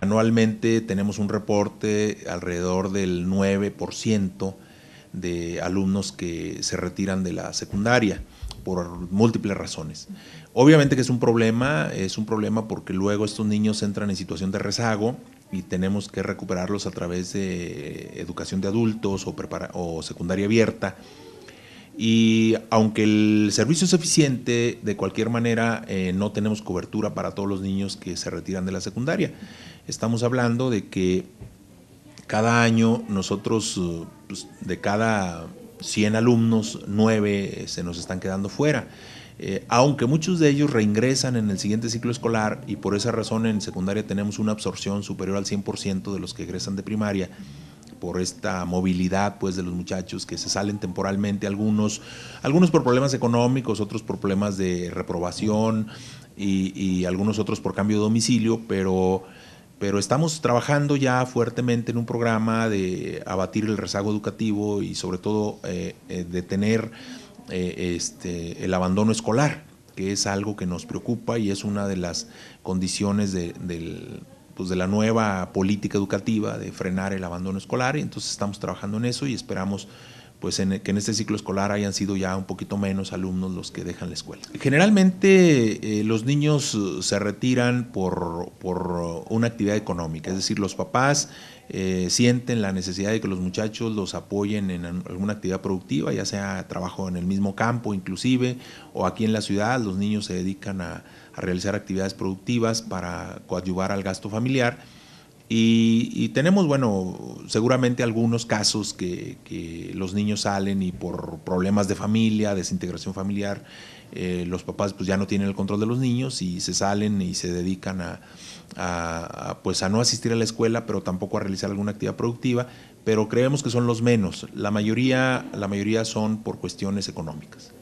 Anualmente tenemos un reporte alrededor del 9% de alumnos que se retiran de la secundaria por múltiples razones. Obviamente que es un problema, es un problema porque luego estos niños entran en situación de rezago y tenemos que recuperarlos a través de educación de adultos o, o secundaria abierta y aunque el servicio es eficiente, de cualquier manera eh, no tenemos cobertura para todos los niños que se retiran de la secundaria. Estamos hablando de que cada año nosotros, eh, pues, de cada 100 alumnos, 9 eh, se nos están quedando fuera. aunque muchos de ellos reingresan en el siguiente ciclo escolar y por esa razón en secundaria tenemos una absorción superior al 100% de los que egresan de primaria, por esta movilidad pues de los muchachos que se salen temporalmente algunos algunos por problemas económicos otros por problemas de reprobación y, algunos otros por cambio de domicilio pero pero estamos trabajando ya fuertemente en un programa de abatir el rezago educativo y sobre todo eh, eh, detener eh, este, el abandono escolar, que es algo que nos preocupa y es una de las condiciones del pues, de la nueva política educativa de frenar el abandono escolar y entonces estamos trabajando en eso y esperamos pues en, que en este ciclo escolar hayan sido ya un poquito menos alumnos los que dejan la escuela. Generalmente eh, los niños eh, se retiran por, una actividad económica, es decir, los papás eh, sienten la necesidad de que los muchachos los apoyen en alguna actividad productiva, ya sea trabajo en el mismo campo inclusive, o aquí en la ciudad los niños se dedican a, a realizar actividades productivas para coadyuvar al gasto familiar y, tenemos, bueno, seguramente algunos casos que, los niños salen y por problemas de familia, desintegración familiar, eh, los papás pues ya no tienen el control de los niños y se salen y se dedican a, pues a no asistir a la escuela, pero tampoco a realizar alguna actividad productiva, pero creemos que son los menos. La mayoría, la mayoría son por cuestiones económicas.